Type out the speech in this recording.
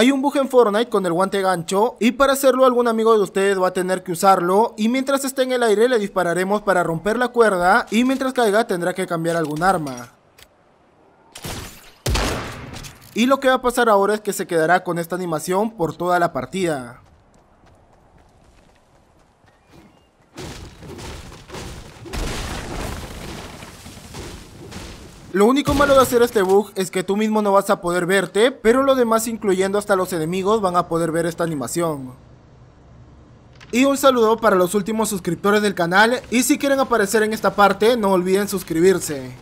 Hay un bug en Fortnite con el guante gancho y para hacerlo algún amigo de ustedes va a tener que usarlo y mientras esté en el aire le dispararemos para romper la cuerda y mientras caiga tendrá que cambiar algún arma. Y lo que va a pasar ahora es que se quedará con esta animación por toda la partida. Lo único malo de hacer este bug es que tú mismo no vas a poder verte, pero lo demás incluyendo hasta los enemigos van a poder ver esta animación. Y un saludo para los últimos suscriptores del canal y si quieren aparecer en esta parte no olviden suscribirse.